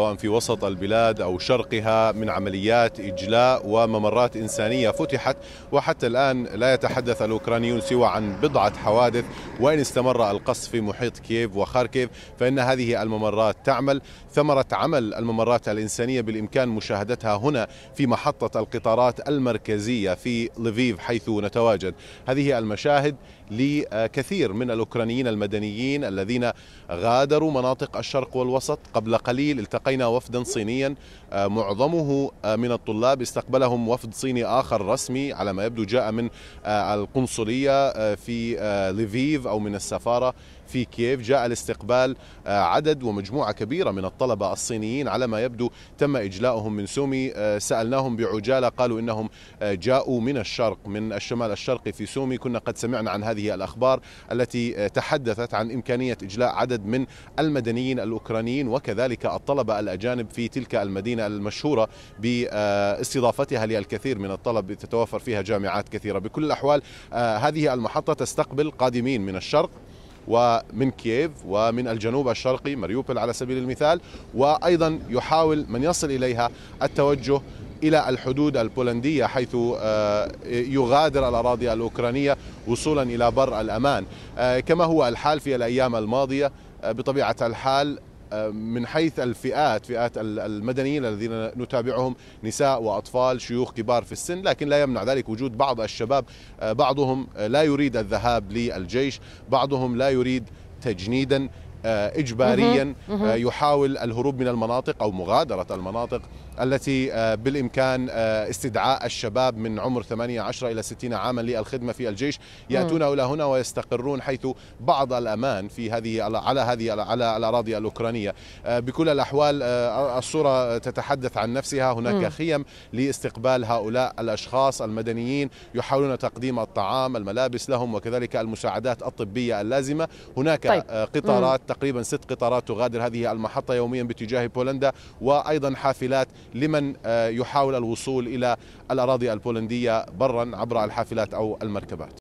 سواء في وسط البلاد او شرقها من عمليات اجلاء وممرات انسانيه فتحت وحتى الان لا يتحدث الاوكرانيون سوى عن بضعه حوادث وان استمر القصف في محيط كييف وخاركيف فان هذه الممرات تعمل ثمره عمل الممرات الانسانيه بالامكان مشاهدتها هنا في محطه القطارات المركزيه في لفيف حيث نتواجد هذه المشاهد لكثير من الاوكرانيين المدنيين الذين غادروا مناطق الشرق والوسط قبل قليل التقى لقينا وفدا صينيا آه، معظمه آه، من الطلاب استقبلهم وفد صيني آخر رسمي على ما يبدو جاء من آه، القنصلية في ليفيف أو من السفارة في كييف جاء الاستقبال عدد ومجموعة كبيرة من الطلبة الصينيين على ما يبدو تم إجلاؤهم من سومي سألناهم بعجالة قالوا إنهم جاءوا من الشرق من الشمال الشرقي في سومي كنا قد سمعنا عن هذه الأخبار التي تحدثت عن إمكانية إجلاء عدد من المدنيين الأوكرانيين وكذلك الطلبة الأجانب في تلك المدينة المشهورة باستضافتها للكثير من الطلب تتوفر فيها جامعات كثيرة بكل الأحوال آه، هذه المحطة تستقبل قادمين من الشرق ومن كييف ومن الجنوب الشرقي مريوبل على سبيل المثال وأيضا يحاول من يصل إليها التوجه الى الحدود البولنديه حيث آه، يغادر الاراضي الاوكرانيه وصولا الى بر الامان آه، كما هو الحال في الايام الماضيه بطبيعه الحال من حيث الفئات فئات المدنيين الذين نتابعهم نساء واطفال شيوخ كبار في السن لكن لا يمنع ذلك وجود بعض الشباب آه، بعضهم لا يريد الذهاب للجيش بعضهم لا يريد تجنيدا آه، اجباريا آه، يحاول الهروب من المناطق او مغادره المناطق التي آه، بالامكان استدعاء الشباب من عمر 18 الى 60 عاما للخدمه في الجيش ياتون الى هنا ويستقرون حيث بعض الامان في هذه على هذه على الاراضي الاوكرانيه بكل الاحوال الصوره تتحدث عن نفسها هناك خيم لاستقبال هؤلاء الاشخاص المدنيين يحاولون تقديم الطعام الملابس لهم وكذلك المساعدات الطبيه اللازمه هناك طيب. قطارات تقريبا ست قطارات تغادر هذه المحطة يوميا باتجاه بولندا وأيضا حافلات لمن آه، يحاول الوصول إلى الأراضي البولندية برا عبر الحافلات أو المركبات